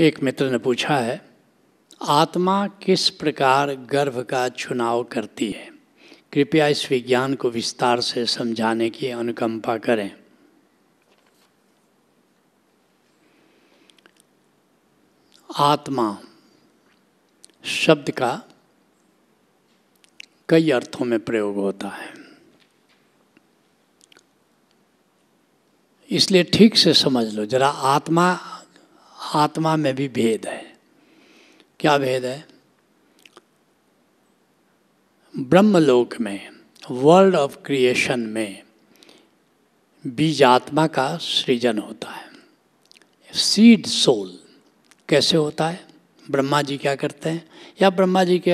एक मित्र ने पूछा है आत्मा किस प्रकार गर्भ का चुनाव करती है कृपया इस विज्ञान को विस्तार से समझाने की अनुकंपा करें आत्मा शब्द का कई अर्थों में प्रयोग होता है इसलिए ठीक से समझ लो जरा आत्मा आत्मा में भी भेद है क्या भेद है ब्रह्मलोक में वर्ल्ड ऑफ क्रिएशन में बीज आत्मा का सृजन होता है सीड सोल कैसे होता है ब्रह्मा जी क्या करते हैं या ब्रह्मा जी के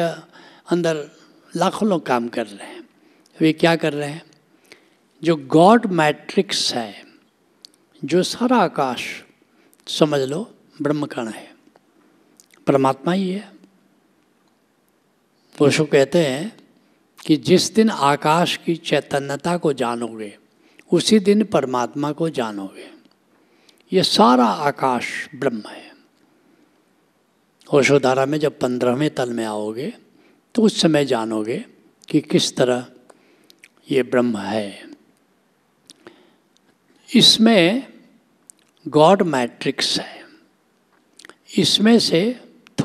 अंदर लाखों लोग काम कर रहे हैं वे क्या कर रहे हैं जो गॉड मैट्रिक्स है जो सारा आकाश समझ लो ब्रह्म कण है परमात्मा ही है पुरुषों कहते हैं कि जिस दिन आकाश की चैतन्यता को जानोगे उसी दिन परमात्मा को जानोगे ये सारा आकाश ब्रह्म है ओशोधारा में जब पंद्रहवें तल में आओगे तो उस समय जानोगे कि किस तरह ये ब्रह्म है इसमें गॉड मैट्रिक्स है इसमें से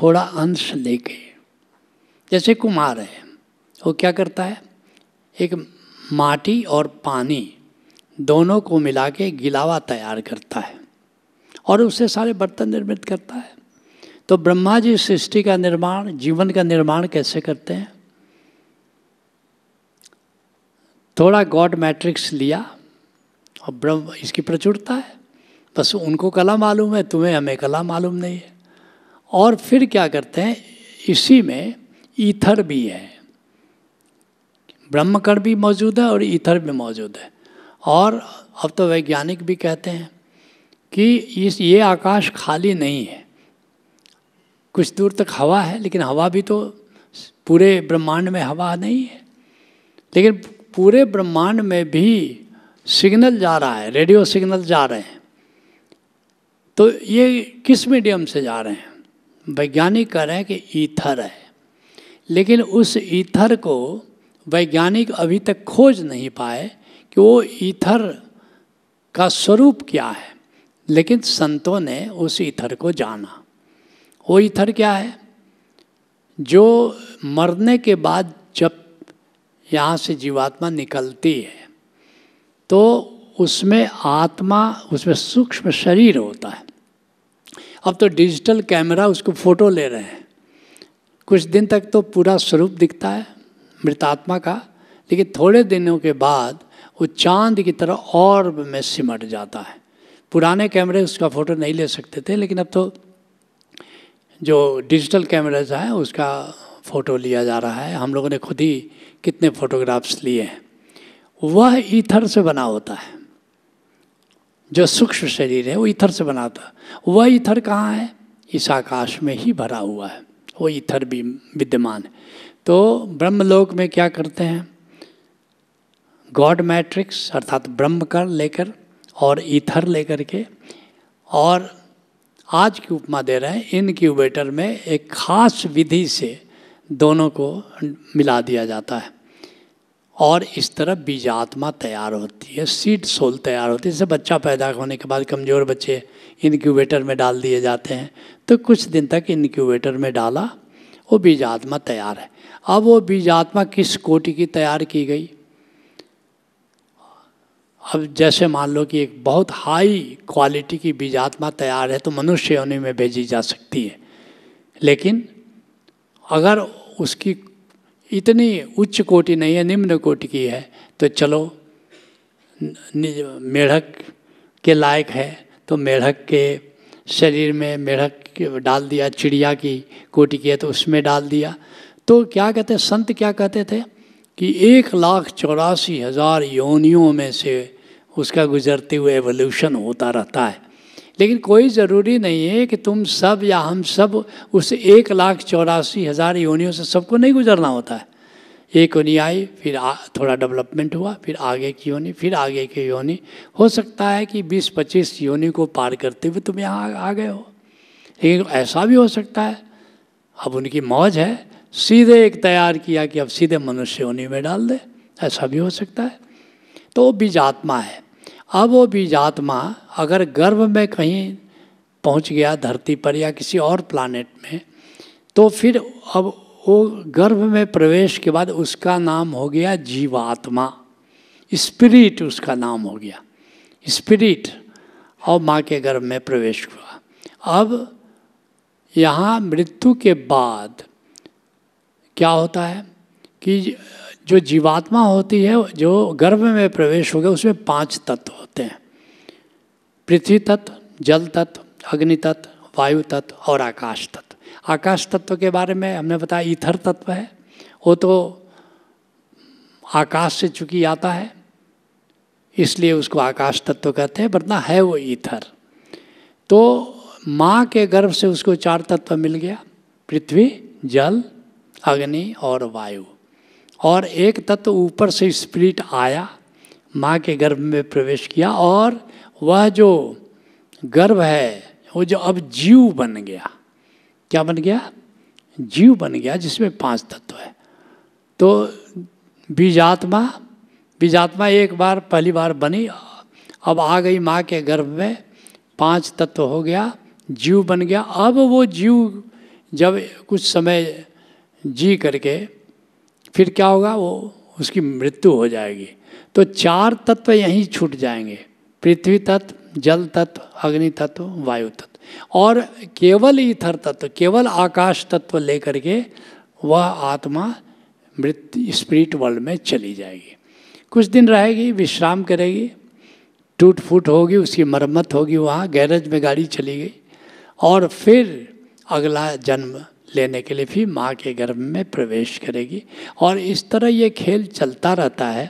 थोड़ा अंश लेके जैसे कुमार है वो क्या करता है एक माटी और पानी दोनों को मिला के गिलावा तैयार करता है और उससे सारे बर्तन निर्मित करता है तो ब्रह्मा जी सृष्टि का निर्माण जीवन का निर्माण कैसे करते हैं थोड़ा गॉड मैट्रिक्स लिया और ब्रह्म इसकी प्रचुरता है बस उनको कला मालूम है तुम्हें हमें कला मालूम नहीं है और फिर क्या करते हैं इसी में ईथर भी है ब्रह्मकर भी मौजूद है और ईथर भी मौजूद है और अब तो वैज्ञानिक भी कहते हैं कि इस ये आकाश खाली नहीं है कुछ दूर तक हवा है लेकिन हवा भी तो पूरे ब्रह्मांड में हवा नहीं है लेकिन पूरे ब्रह्मांड में भी सिग्नल जा रहा है रेडियो सिग्नल जा रहे हैं तो ये किस मीडियम से जा रहे हैं वैज्ञानिक कह रहे हैं कि ईथर है लेकिन उस ईथर को वैज्ञानिक अभी तक खोज नहीं पाए कि वो ईथर का स्वरूप क्या है लेकिन संतों ने उस ईथर को जाना वो ईथर क्या है जो मरने के बाद जब यहाँ से जीवात्मा निकलती है तो उसमें आत्मा उसमें सूक्ष्म शरीर होता है अब तो डिजिटल कैमरा उसको फोटो ले रहे हैं कुछ दिन तक तो पूरा स्वरूप दिखता है मृतात्मा का लेकिन थोड़े दिनों के बाद वो चांद की तरह और में सिमट जाता है पुराने कैमरे उसका फ़ोटो नहीं ले सकते थे लेकिन अब तो जो डिजिटल कैमराज हैं उसका फ़ोटो लिया जा रहा है हम लोगों ने खुद ही कितने फ़ोटोग्राफ्स लिए हैं वह ईथर से बना होता है जो सूक्ष्म शरीर है वो इथर से बनाता वह इथर कहाँ है इस आकाश में ही भरा हुआ है वो इथर भी विद्यमान है तो ब्रह्मलोक में क्या करते हैं गॉड मैट्रिक्स अर्थात ब्रह्म कर लेकर और इथर लेकर के और आज की उपमा दे रहे हैं इनक्यूबेटर में एक खास विधि से दोनों को मिला दिया जाता है और इस तरह बीजात्मा तैयार होती है सीड सोल तैयार होती है जैसे बच्चा पैदा होने के बाद कमज़ोर बच्चे इनक्यूबेटर में डाल दिए जाते हैं तो कुछ दिन तक इनक्यूबेटर में डाला वो बीजात्मा तैयार है अब वो बीजात्मा किस कोटि की तैयार की गई अब जैसे मान लो कि एक बहुत हाई क्वालिटी की बीजात्मा तैयार है तो मनुष्य होने में भेजी जा सकती है लेकिन अगर उसकी इतनी उच्च कोटि नहीं है निम्न कोटि की है तो चलो मेढक के लायक है तो मेढक के शरीर में मेढक डाल दिया चिड़िया की कोटि की है तो उसमें डाल दिया तो क्या कहते हैं संत क्या कहते थे कि एक लाख चौरासी हज़ार योनियों में से उसका गुजरते हुए एवोल्यूशन होता रहता है लेकिन कोई ज़रूरी नहीं है कि तुम सब या हम सब उस एक लाख चौरासी हज़ार योनियों से सबको नहीं गुजरना होता है एक योनी आई फिर आ, थोड़ा डेवलपमेंट हुआ फिर आगे की योनी फिर आगे की योनी हो सकता है कि 20-25 योनी को पार करते हुए तुम यहाँ आ गए हो लेकिन ऐसा भी हो सकता है अब उनकी मौज है सीधे एक तैयार किया कि अब सीधे मनुष्य योनी में डाल दे ऐसा भी हो सकता है तो बीजात्मा है अब वो बीजात्मा अगर गर्भ में कहीं पहुंच गया धरती पर या किसी और प्लानट में तो फिर अब वो गर्भ में प्रवेश के बाद उसका नाम हो गया जीवात्मा स्पिरिट उसका नाम हो गया स्पिरिट और माँ के गर्भ में प्रवेश हुआ अब यहाँ मृत्यु के बाद क्या होता है कि जो जीवात्मा होती है जो गर्भ में प्रवेश हो गया उसमें पांच तत्व होते हैं पृथ्वी तत्व जल तत्व अग्नि तत्व वायु तत्व और आकाश तत्व आकाश तत्व के बारे में हमने बताया ईथर तत्व है वो तो आकाश से चुकी आता है इसलिए उसको आकाश तत्व कहते हैं वरना है वो ईथर तो माँ के गर्भ से उसको चार तत्व मिल गया पृथ्वी जल अग्नि और वायु और एक तत्व ऊपर से स्प्रिट आया माँ के गर्भ में प्रवेश किया और वह जो गर्भ है वो जो अब जीव बन गया क्या बन गया जीव बन गया जिसमें पांच तत्व है तो बीजात्मा बीजात्मा एक बार पहली बार बनी अब आ गई माँ के गर्भ में पांच तत्व हो गया जीव बन गया अब वो जीव जब कुछ समय जी करके फिर क्या होगा वो उसकी मृत्यु हो जाएगी तो चार तत्व यहीं छूट जाएंगे पृथ्वी तत्व जल तत्व अग्नि तत्व वायु तत्व और केवल ईथर तत्व केवल आकाश तत्व लेकर के वह आत्मा मृत्यु स्पिरिट वर्ल्ड में चली जाएगी कुछ दिन रहेगी विश्राम करेगी टूट फूट होगी उसकी मरम्मत होगी वहाँ गैरेज में गाड़ी चली गई और फिर अगला जन्म लेने के लिए फिर माँ के गर्भ में प्रवेश करेगी और इस तरह ये खेल चलता रहता है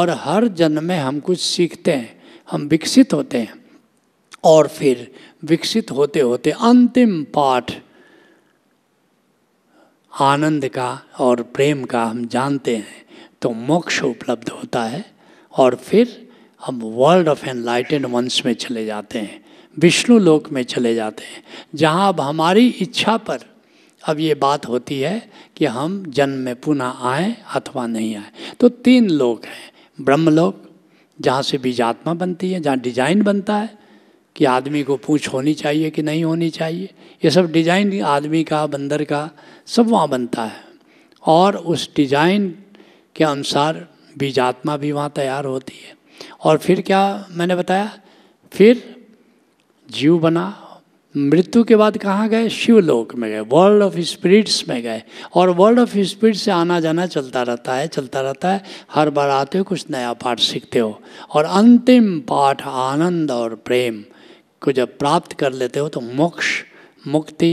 और हर जन्म में हम कुछ सीखते हैं हम विकसित होते हैं और फिर विकसित होते होते अंतिम पाठ आनंद का और प्रेम का हम जानते हैं तो मोक्ष उपलब्ध होता है और फिर हम वर्ल्ड ऑफ एनलाइटेड वंश में चले जाते हैं विष्णु लोक में चले जाते हैं जहाँ अब हमारी इच्छा पर अब ये बात होती है कि हम जन्म में पुनः आए अथवा नहीं आए तो तीन लोक हैं ब्रह्मलोक जहाँ से बीज आत्मा बनती है जहाँ डिजाइन बनता है कि आदमी को पूछ होनी चाहिए कि नहीं होनी चाहिए ये सब डिजाइन आदमी का बंदर का सब वहाँ बनता है और उस डिजाइन के अनुसार बीजात्मा भी वहाँ तैयार होती है और फिर क्या मैंने बताया फिर जीव बना मृत्यु के बाद कहाँ गए शिवलोक में गए वर्ल्ड ऑफ स्पिरिट्स में गए और वर्ल्ड ऑफ स्पिरिट्स से आना जाना चलता रहता है चलता रहता है हर बार आते हो कुछ नया पाठ सीखते हो और अंतिम पाठ आनंद और प्रेम को जब प्राप्त कर लेते हो तो मोक्ष मुक्ति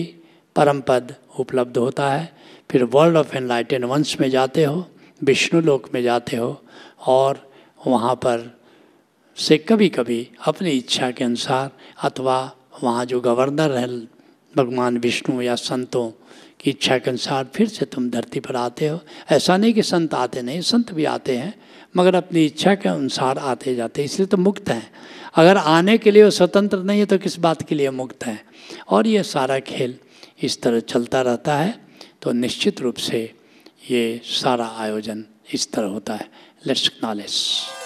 परम पद उपलब्ध होता है फिर वर्ल्ड ऑफ एनलाइटेन वंश में जाते हो विष्णु लोक में जाते हो और वहाँ पर से कभी कभी अपनी इच्छा के अनुसार अथवा वहाँ जो गवर्नर है भगवान विष्णु या संतों की इच्छा के अनुसार फिर से तुम धरती पर आते हो ऐसा नहीं कि संत आते नहीं संत भी आते हैं मगर अपनी इच्छा के अनुसार आते जाते इसलिए तो मुक्त हैं अगर आने के लिए वो स्वतंत्र नहीं है तो किस बात के लिए मुक्त हैं और ये सारा खेल इस तरह चलता रहता है तो निश्चित रूप से ये सारा आयोजन इस तरह होता है लेट्स नॉलेज